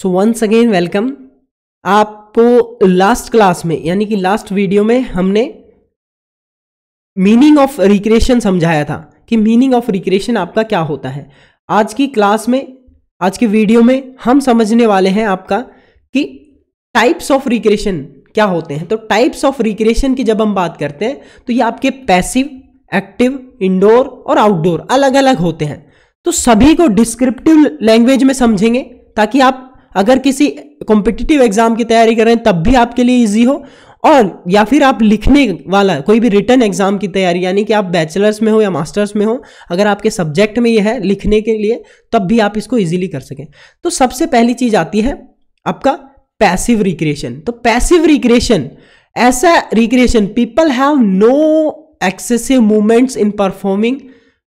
सो once again welcome आपको last class में यानी कि लास्ट वीडियो में हमने मीनिंग ऑफ रिक्रिएशन समझाया था कि मीनिंग ऑफ रिक्रिएशन आपका क्या होता है आज की क्लास में आज की वीडियो में हम समझने वाले हैं आपका कि टाइप्स ऑफ रिक्रिएशन क्या होते हैं तो टाइप्स ऑफ रिक्रिएशन की जब हम बात करते हैं तो ये आपके पैसिव एक्टिव इंडोर और आउटडोर अलग अलग होते हैं तो सभी को डिस्क्रिप्टिव लैंग्वेज में समझेंगे ताकि आप अगर किसी कॉम्पिटिटिव एग्जाम की तैयारी कर रहे हैं तब भी आपके लिए ईजी हो और या फिर आप लिखने वाला कोई भी रिटर्न एग्जाम की तैयारी यानी कि आप बैचलर्स में हो या मास्टर्स में हो अगर आपके सब्जेक्ट में ये है लिखने के लिए तब भी आप इसको इजीली कर सकें तो सबसे पहली चीज़ आती है आपका पैसिव रिक्रिएशन तो पैसिव रिक्रिएशन ऐसा recreation people have no excessive movements in performing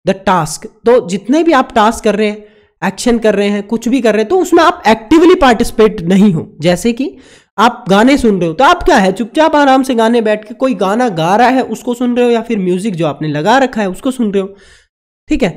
the task तो जितने भी आप टास्क कर रहे हैं एक्शन कर रहे हैं कुछ भी कर रहे हैं तो उसमें आप एक्टिवली पार्टिसिपेट नहीं हो जैसे कि आप गाने सुन रहे हो तो आप क्या है चुपचाप आराम से गाने बैठ के कोई गाना गा रहा है उसको सुन रहे हो या फिर म्यूजिक जो आपने लगा रखा है उसको सुन रहे हो ठीक है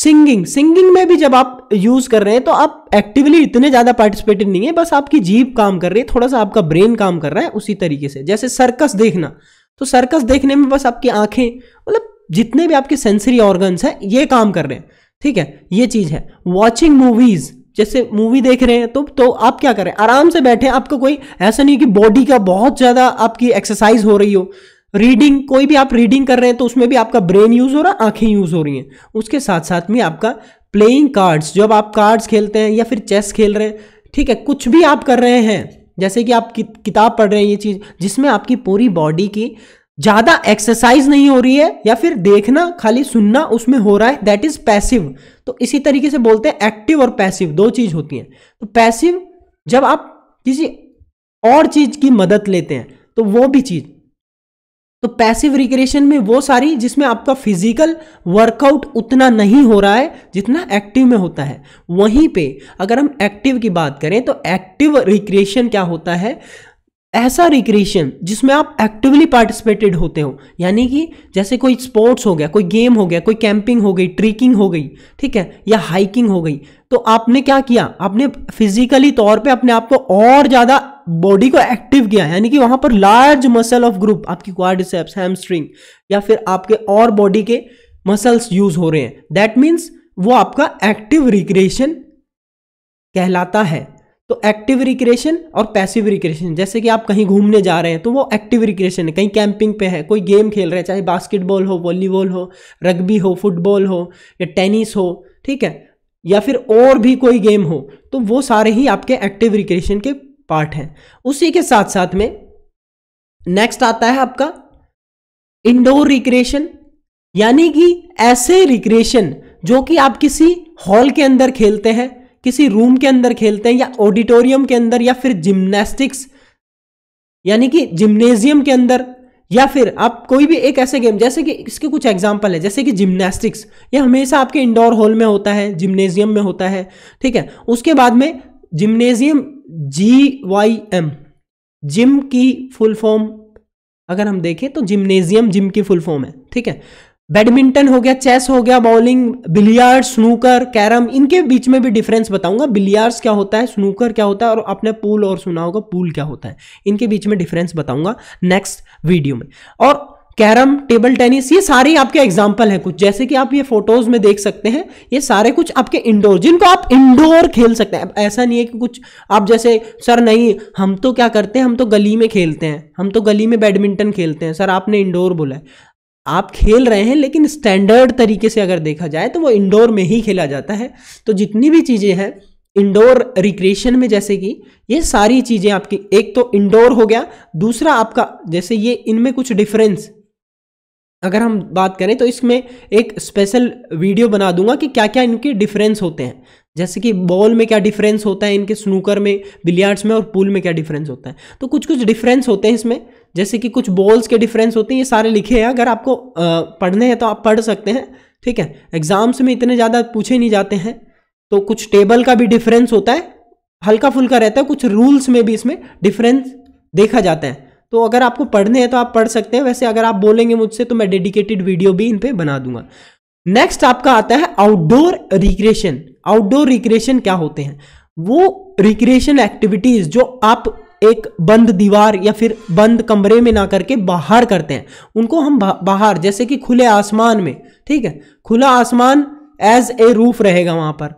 सिंगिंग सिंगिंग में भी जब आप यूज कर रहे हैं तो आप एक्टिवली इतने ज्यादा पार्टिसिपेटेड नहीं है बस आपकी जीप काम कर रही है थोड़ा सा आपका ब्रेन काम कर रहा है उसी तरीके से जैसे सर्कस देखना तो सर्कस देखने में बस आपकी आंखें मतलब जितने भी आपके सेंसरी ऑर्गन्स हैं ये काम कर रहे हैं ठीक है ये चीज़ है वॉचिंग मूवीज़ जैसे मूवी देख रहे हैं तो तो आप क्या करें आराम से बैठे आपको कोई ऐसा नहीं कि बॉडी का बहुत ज़्यादा आपकी एक्सरसाइज हो रही हो रीडिंग कोई भी आप रीडिंग कर रहे हैं तो उसमें भी आपका ब्रेन यूज़ हो रहा है आंखें यूज़ हो रही हैं उसके साथ साथ में आपका प्लेइंग कार्ड्स जब आप कार्ड्स खेलते हैं या फिर चेस खेल रहे हैं ठीक है कुछ भी आप कर रहे हैं जैसे कि आप कि, किताब पढ़ रहे हैं ये चीज़ जिसमें आपकी पूरी बॉडी की ज्यादा एक्सरसाइज नहीं हो रही है या फिर देखना खाली सुनना उसमें हो रहा है दैट इज पैसिव तो इसी तरीके से बोलते हैं एक्टिव और पैसिव दो चीज होती हैं तो पैसिव जब आप किसी और चीज की मदद लेते हैं तो वो भी चीज तो पैसिव रिक्रिएशन में वो सारी जिसमें आपका फिजिकल वर्कआउट उतना नहीं हो रहा है जितना एक्टिव में होता है वहीं पे अगर हम एक्टिव की बात करें तो एक्टिव रिक्रिएशन क्या होता है ऐसा रिक्रिएशन जिसमें आप एक्टिवली पार्टिसिपेटेड होते हो यानी कि जैसे कोई स्पोर्ट्स हो गया कोई गेम हो गया कोई कैंपिंग हो गई ट्रिकिंग हो गई ठीक है या हाइकिंग हो गई तो आपने क्या किया आपने फिजिकली तौर पे अपने आप को और ज़्यादा बॉडी को एक्टिव किया यानी कि वहाँ पर लार्ज मसल ऑफ ग्रुप आपकी क्वाड्रिसेप्स हैमस्ट्रिंग या फिर आपके और बॉडी के मसल्स यूज हो रहे हैं दैट मीन्स वो आपका एक्टिव रिक्रिएशन कहलाता है तो एक्टिव रिक्रिएशन और पैसिव रिक्रिएशन जैसे कि आप कहीं घूमने जा रहे हैं तो वो एक्टिव रिक्रिएशन है कहीं कैंपिंग पे है कोई गेम खेल रहे हैं चाहे बास्केटबॉल हो वॉलीबॉल हो रग्बी हो फुटबॉल हो या टेनिस हो ठीक है या फिर और भी कोई गेम हो तो वो सारे ही आपके एक्टिव रिक्रिएशन के पार्ट हैं उसी के साथ साथ में नेक्स्ट आता है आपका इंडोर रिक्रिएशन यानी कि ऐसे रिक्रिएशन जो कि आप किसी हॉल के अंदर खेलते हैं किसी रूम के अंदर खेलते हैं या ऑडिटोरियम के अंदर या फिर जिम्नास्टिक्स यानी कि जिम्नेजियम के अंदर या फिर आप कोई भी एक ऐसे गेम जैसे कि इसके कुछ एग्जाम्पल है जैसे कि जिम्नास्टिक्स ये हमेशा आपके इंडोर हॉल में होता है जिमनेजियम में होता है ठीक है उसके बाद में gymnasium G Y M gym की फुल फॉर्म अगर हम देखें तो जिम्नेजियम जिम की फुल फॉर्म है ठीक है बैडमिंटन हो गया चेस हो गया बॉलिंग बिलियार्ड स्नूकर कैरम इनके बीच में भी डिफरेंस बताऊंगा बिलियार्ड्स क्या होता है स्नूकर क्या होता है और अपने पूल और सुना होगा पूल क्या होता है इनके बीच में डिफरेंस बताऊंगा नेक्स्ट वीडियो में और कैरम टेबल टेनिस ये सारे आपके एग्जाम्पल हैं कुछ जैसे कि आप ये फोटोज में देख सकते हैं ये सारे कुछ आपके इंडोर जिनको आप इंडोर खेल सकते हैं ऐसा नहीं है कि कुछ आप जैसे सर नहीं हम तो क्या करते हैं हम तो गली में खेलते हैं हम तो गली में बैडमिंटन खेलते हैं सर आपने इंडोर बोला है आप खेल रहे हैं लेकिन स्टैंडर्ड तरीके से अगर देखा जाए तो वो इंडोर में ही खेला जाता है तो जितनी भी चीज़ें हैं इंडोर रिक्रिएशन में जैसे कि ये सारी चीज़ें आपकी एक तो इंडोर हो गया दूसरा आपका जैसे ये इनमें कुछ डिफरेंस अगर हम बात करें तो इसमें एक स्पेशल वीडियो बना दूंगा कि क्या क्या इनके डिफरेंस होते हैं जैसे कि बॉल में क्या डिफरेंस होता है इनके स्नूकर में बिलियार्ड्स में और पूल में क्या डिफरेंस होता है तो कुछ कुछ डिफरेंस होते हैं इसमें जैसे कि कुछ बॉल्स के डिफरेंस होते हैं ये सारे लिखे हैं अगर आपको पढ़ने हैं तो आप पढ़ सकते हैं ठीक है एग्जाम्स में इतने ज़्यादा पूछे नहीं जाते हैं तो कुछ टेबल का भी डिफरेंस होता है हल्का फुल्का रहता है कुछ रूल्स में भी इसमें डिफरेंस देखा जाता है तो अगर आपको पढ़ने हैं तो आप पढ़ सकते हैं वैसे अगर आप बोलेंगे मुझसे तो मैं डेडिकेटेड वीडियो भी इन पर बना दूंगा नेक्स्ट आपका आता है आउटडोर रिक्रिएशन आउटडोर रिक्रिएशन क्या होते हैं वो रिक्रिएशन एक्टिविटीज जो आप एक बंद दीवार या फिर बंद कमरे में ना करके बाहर करते हैं उनको हम बाहर जैसे कि खुले आसमान में ठीक है खुला आसमान एज ए रूफ रहेगा वहां पर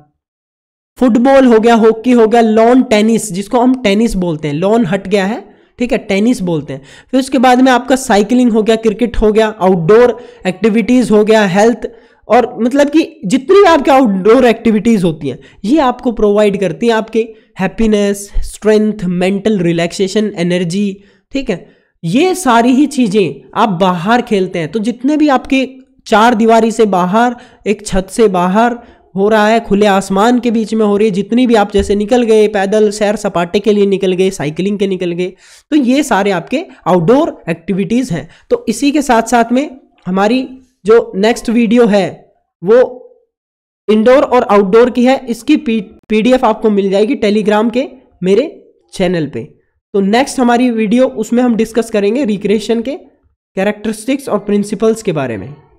फुटबॉल हो गया हॉकी हो गया लॉन टेनिस जिसको हम टेनिस बोलते हैं लॉन हट गया है ठीक है टेनिस बोलते हैं फिर उसके बाद में आपका साइकिलिंग हो गया क्रिकेट हो गया आउटडोर एक्टिविटीज़ हो गया हेल्थ और मतलब कि जितनी आपके आउटडोर एक्टिविटीज़ होती हैं ये आपको प्रोवाइड करती हैं आपके happiness strength mental relaxation energy ठीक है ये सारी ही चीज़ें आप बाहर खेलते हैं तो जितने भी आपके चार दीवारी से बाहर एक छत से बाहर हो रहा है खुले आसमान के बीच में हो रही है जितनी भी आप जैसे निकल गए पैदल सैर सपाटे के लिए निकल गए साइकिलिंग के निकल गए तो ये सारे आपके आउटडोर एक्टिविटीज़ हैं तो इसी के साथ साथ में हमारी जो नेक्स्ट वीडियो है वो इंडोर और आउटडोर की है इसकी पीडीएफ आपको मिल जाएगी टेलीग्राम के मेरे चैनल पे तो नेक्स्ट हमारी वीडियो उसमें हम डिस्कस करेंगे रिक्रिएशन के कैरेक्टरिस्टिक्स और प्रिंसिपल्स के बारे में